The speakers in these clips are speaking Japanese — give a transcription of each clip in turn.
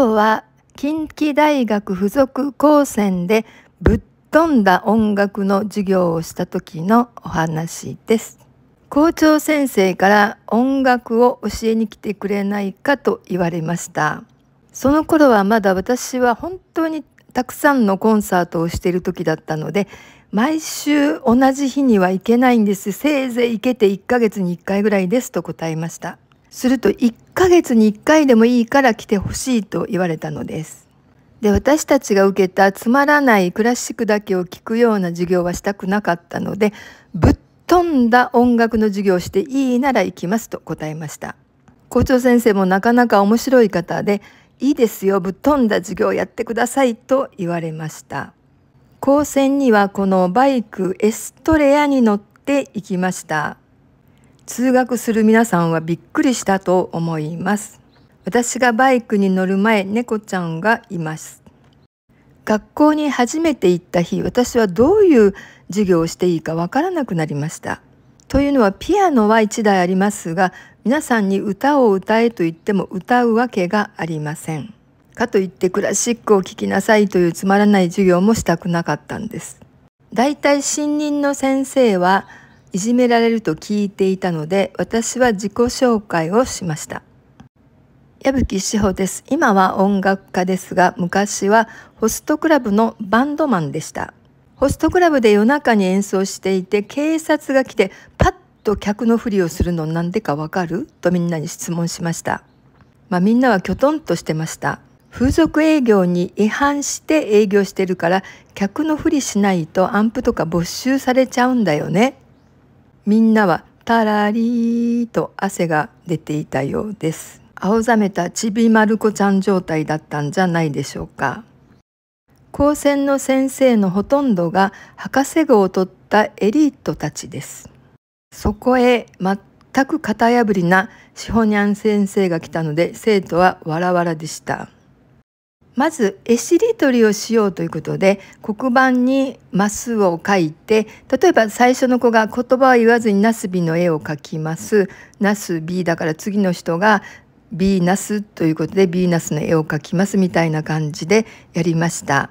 今日は近畿大学附属高専でぶっ飛んだ音楽の授業をした時のお話です。校長先生から音楽を教えに来てくれないかと言われました。その頃はまだ私は本当にたくさんのコンサートをしている時だったので毎週同じ日には行けないんですせいぜい行けて1ヶ月に1回ぐらいですと答えましたすると1ヶ月に1回でもいいから来てほしいと言われたのです。で私たちが受けたつまらないクラシックだけを聞くような授業はしたくなかったのでぶっ飛んだ音楽の授業をしていいなら行きますと答えました校長先生もなかなか面白い方でいいですよぶっ飛んだ授業をやってくださいと言われました高専にはこのバイクエストレアに乗って行きました通学する皆さんはびっくりしたと思います。私がバイクに乗る前、猫ちゃんがいます。学校に初めて行った日、私はどういう授業をしていいかわからなくなりました。というのはピアノは1台ありますが、皆さんに歌を歌えと言っても歌うわけがありません。かといってクラシックを聴きなさいというつまらない授業もしたくなかったんです。だいたい新任の先生はいじめられると聞いていたので私は自己紹介をしました矢吹志保です今は音楽家ですが昔はホストクラブのバンドマンでしたホストクラブで夜中に演奏していて警察が来てパッと客のふりをするのなんでかわかるとみんなに質問しましたまあみんなはきょとんとしてました風俗営業に違反して営業してるから客のふりしないとアンプとか没収されちゃうんだよねみんなはたらりーと汗が出ていたようです。青ざめたちびまる子ちゃん状態だったんじゃないでしょうか。高専の先生のほとんどが博士号を取ったエリートたちです。そこへ全く型破りなシホニャン先生が来たので生徒はわらわらでした。まず絵しりとりをしようということで黒板にマスを書いて例えば最初の子が言葉は言わずになすびの絵を描きますなす B だから次の人がビーナスということでビーナスの絵を描きますみたいな感じでやりました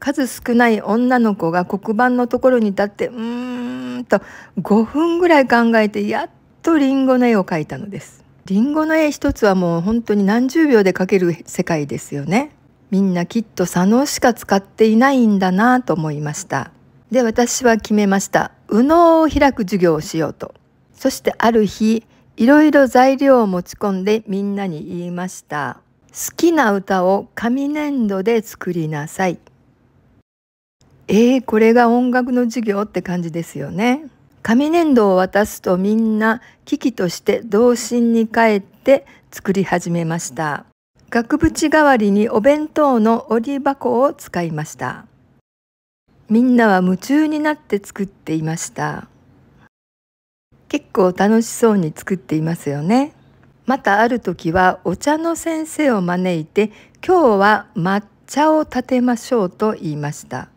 数少ない女の子が黒板のところに立ってうーんと5分ぐらい考えてやっとリンゴの絵を描いたのですリンゴの絵一つはもう本当に何十秒で描ける世界ですよねみんなきっと左脳しか使っていないんだなと思いましたで私は決めました右脳を開く授業をしようとそしてある日いろいろ材料を持ち込んでみんなに言いました好きな歌を紙粘土で作りなさいえー、これが音楽の授業って感じですよね紙粘土を渡すとみんな機器として童心に帰って作り始めました額縁代わりにお弁当の折り箱を使いましたみんなは夢中になって作っていました結構楽しそうに作っていますよねまたある時はお茶の先生を招いて今日は抹茶を立てましょうと言いました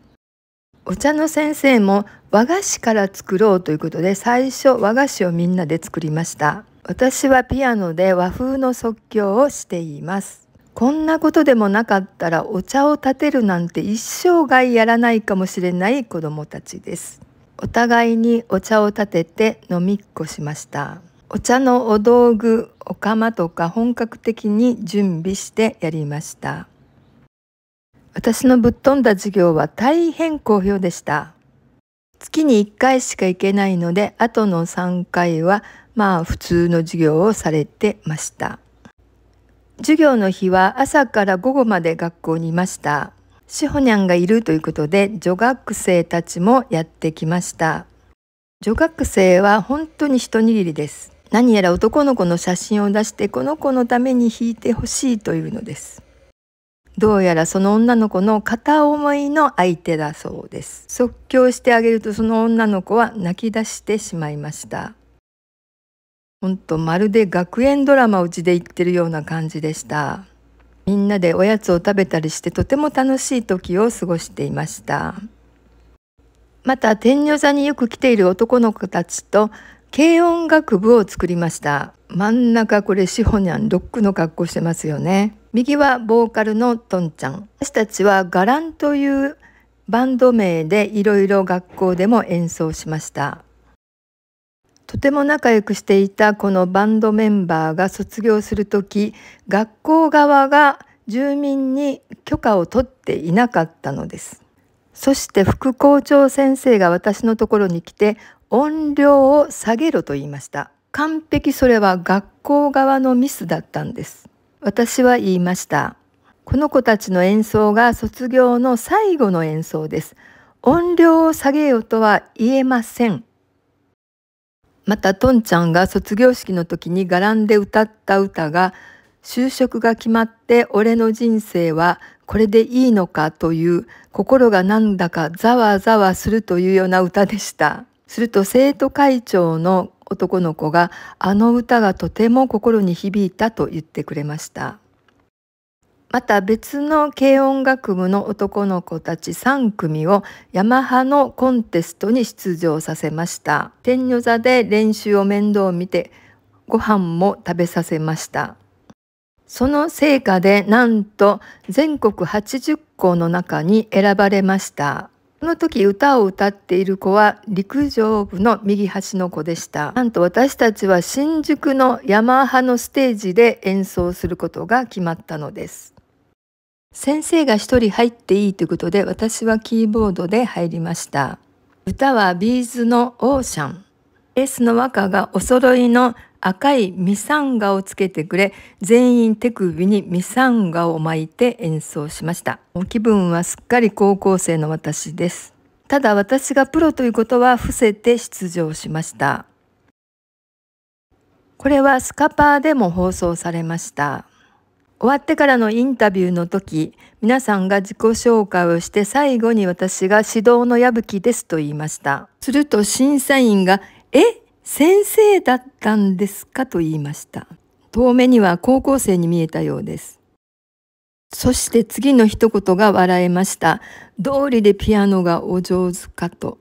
お茶の先生も和菓子から作ろうということで最初和菓子をみんなで作りました私はピアノで和風の即興をしています。こんなことでもなかったらお茶を立てるなんて一生涯やらないかもしれない子どもたちです。お互いにお茶を立てて飲みっこしました。お茶のお道具、お釜とか本格的に準備してやりました。私のぶっ飛んだ授業は大変好評でした。月に1回しか行けないので、あとの3回はまあ普通の授業をされてました。授業の日は朝から午後まで学校にいました。シホニャンがいるということで女学生たちもやってきました。女学生は本当に一握りです。何やら男の子の写真を出してこの子のために弾いてほしいというのです。どうやらその女の子の片思いの相手だそうです。即興してあげるとその女の子は泣き出してしまいました。ほんとまるで学園ドラマうちで行ってるような感じでしたみんなでおやつを食べたりしてとても楽しい時を過ごしていましたまた天女座によく来ている男の子たちと軽音楽部を作りました真ん中これシホニャンロックの格好してますよね右はボーカルのトンちゃん私たちはガランというバンド名でいろいろ学校でも演奏しましたとても仲良くしていたこのバンドメンバーが卒業するとき学校側が住民に許可を取っていなかったのですそして副校長先生が私のところに来て音量を下げろと言いました完璧それは学校側のミスだったんです私は言いましたこの子たちの演奏が卒業の最後の演奏です音量を下げようとは言えませんまたとんちゃんが卒業式の時にガランで歌った歌が「就職が決まって俺の人生はこれでいいのか」という心がなんだかざわざわするというような歌でした。すると生徒会長の男の子が「あの歌がとても心に響いた」と言ってくれました。また別の軽音楽部の男の子たち3組をヤマハのコンテストに出場させました天女座で練習を面倒見てご飯も食べさせましたその成果でなんと全国80校の中に選ばれましたこの時歌を歌っている子は陸上部の右端の子でした。なんと私たちは新宿のヤマハのステージで演奏することが決まったのです。先生が一人入っていいということで私はキーボードで入りました歌はビーズのオーシャンエースの和歌がお揃いの赤いミサンガをつけてくれ全員手首にミサンガを巻いて演奏しました気分はすっかり高校生の私ですただ私がプロということは伏せて出場しましたこれはスカパーでも放送されました終わってからのインタビューの時、皆さんが自己紹介をして最後に私が指導の矢吹ですと言いました。すると審査員が、え先生だったんですかと言いました。遠目には高校生に見えたようです。そして次の一言が笑えました。うりでピアノがお上手かと。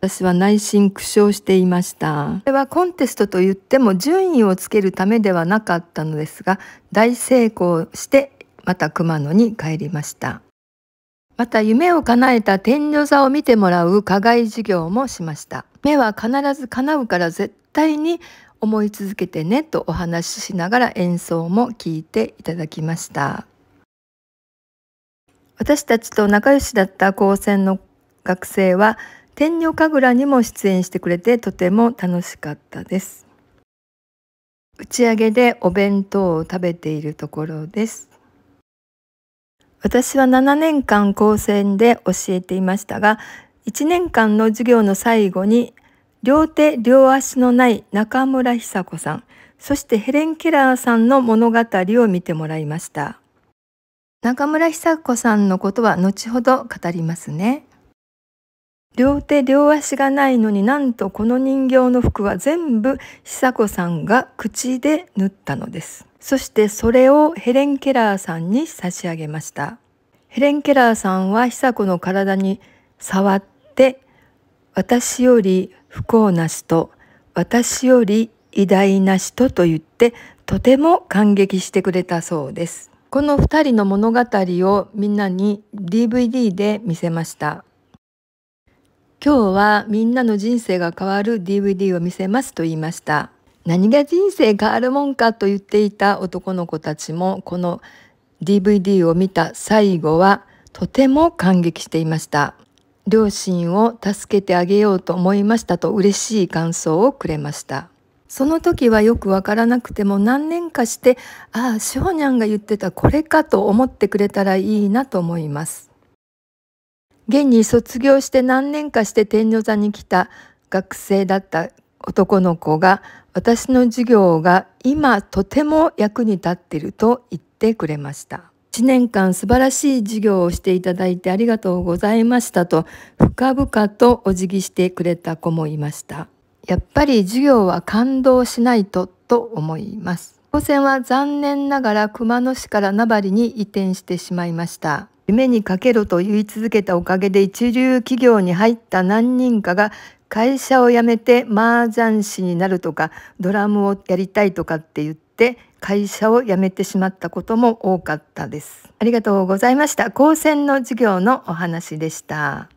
私は内心苦笑していましたこれはコンテストといっても順位をつけるためではなかったのですが大成功してまた熊野に帰りましたまた夢を叶えた天女座を見てもらう課外授業もしました目は必ず叶うから絶対に思い続けてねとお話ししながら演奏も聞いていただきました私たちと仲良しだった高専の学生は天女神楽にも出演してくれてとても楽しかったです打ち上げでお弁当を食べているところです私は7年間高専で教えていましたが1年間の授業の最後に両手両足のない中村久子さんそしてヘレン・ケラーさんの物語を見てもらいました中村久子さんのことは後ほど語りますね両手両足がないのになんとこの人形の服は全部久子さんが口で縫ったのですそしてそれをヘレン・ケラーさんに差し上げましたヘレン・ケラーさんは久子の体に触って私より不幸な人私より偉大な人と言ってとても感激してくれたそうですこの2人の物語をみんなに DVD で見せました今日はみんなの人生が変わる DVD を見せますと言いました何が人生変わるもんかと言っていた男の子たちもこの DVD を見た最後はとても感激していました両親を助けてあげようと思いましたと嬉しい感想をくれましたその時はよくわからなくても何年かしてああしょにゃんが言ってたこれかと思ってくれたらいいなと思います現に卒業して何年かして天女座に来た学生だった男の子が私の授業が今とても役に立っていると言ってくれました。1年間素晴らしい授業をしていただいてありがとうございましたと深々とお辞儀してくれた子もいました。やっぱり授業は感動しないとと思います。高専は残念ながら熊野市から名張に移転してしまいました。夢にかけろと言い続けたおかげで一流企業に入った何人かが会社を辞めて麻雀師になるとかドラムをやりたいとかって言って会社を辞めてしまったことも多かったです。ありがとうございました。高専の授業のお話でした。